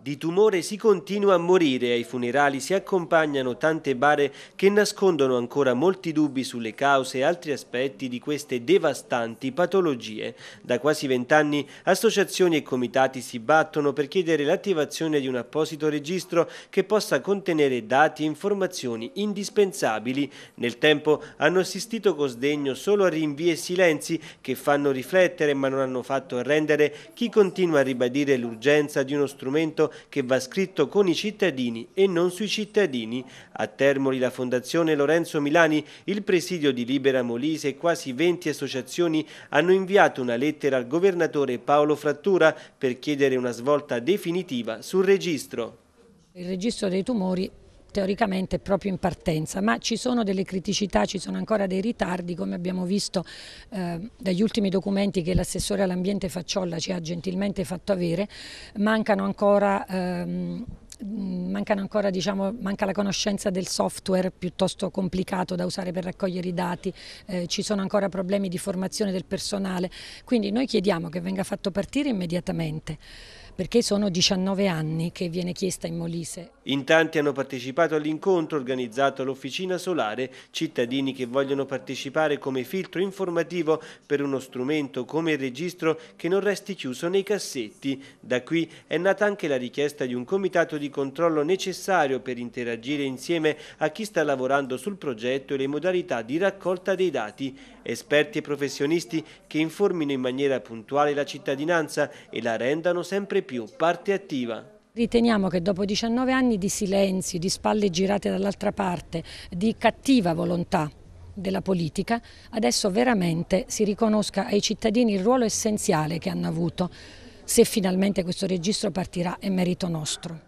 Di tumore si continua a morire, ai funerali si accompagnano tante bare che nascondono ancora molti dubbi sulle cause e altri aspetti di queste devastanti patologie. Da quasi vent'anni associazioni e comitati si battono per chiedere l'attivazione di un apposito registro che possa contenere dati e informazioni indispensabili. Nel tempo hanno assistito con sdegno solo a rinvii e silenzi che fanno riflettere ma non hanno fatto arrendere chi continua a ribadire l'urgenza di uno strumento che va scritto con i cittadini e non sui cittadini. A Termoli la Fondazione Lorenzo Milani, il presidio di Libera Molise e quasi 20 associazioni hanno inviato una lettera al governatore Paolo Frattura per chiedere una svolta definitiva sul registro. Il registro dei tumori teoricamente proprio in partenza, ma ci sono delle criticità, ci sono ancora dei ritardi, come abbiamo visto eh, dagli ultimi documenti che l'assessore all'ambiente Facciolla ci ha gentilmente fatto avere, mancano ancora... Ehm, mancano ancora, diciamo, manca la conoscenza del software piuttosto complicato da usare per raccogliere i dati, eh, ci sono ancora problemi di formazione del personale, quindi noi chiediamo che venga fatto partire immediatamente perché sono 19 anni che viene chiesta in Molise. In tanti hanno partecipato all'incontro organizzato all'Officina Solare, cittadini che vogliono partecipare come filtro informativo per uno strumento come il registro che non resti chiuso nei cassetti. Da qui è nata anche la richiesta di un comitato di controllo necessario per interagire insieme a chi sta lavorando sul progetto e le modalità di raccolta dei dati, esperti e professionisti che informino in maniera puntuale la cittadinanza e la rendano sempre più più parte attiva. Riteniamo che dopo 19 anni di silenzio, di spalle girate dall'altra parte, di cattiva volontà della politica, adesso veramente si riconosca ai cittadini il ruolo essenziale che hanno avuto, se finalmente questo registro partirà è merito nostro.